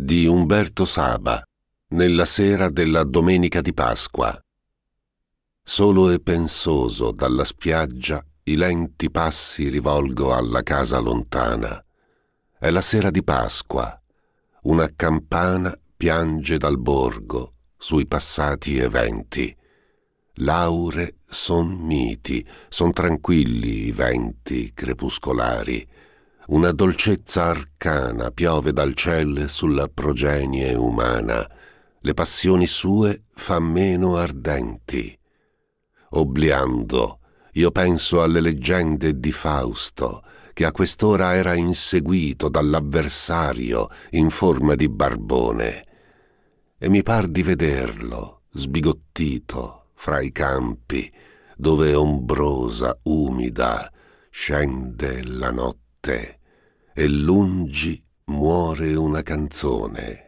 di Umberto Saba nella sera della domenica di Pasqua. Solo e pensoso dalla spiaggia i lenti passi rivolgo alla casa lontana. È la sera di Pasqua. Una campana piange dal borgo sui passati eventi. Laure son miti, son tranquilli i venti crepuscolari una dolcezza arcana piove dal ciel sulla progenie umana, le passioni sue fa meno ardenti. Obliando, io penso alle leggende di Fausto, che a quest'ora era inseguito dall'avversario in forma di barbone. E mi par di vederlo, sbigottito, fra i campi, dove ombrosa, umida, scende la notte notte e lungi muore una canzone.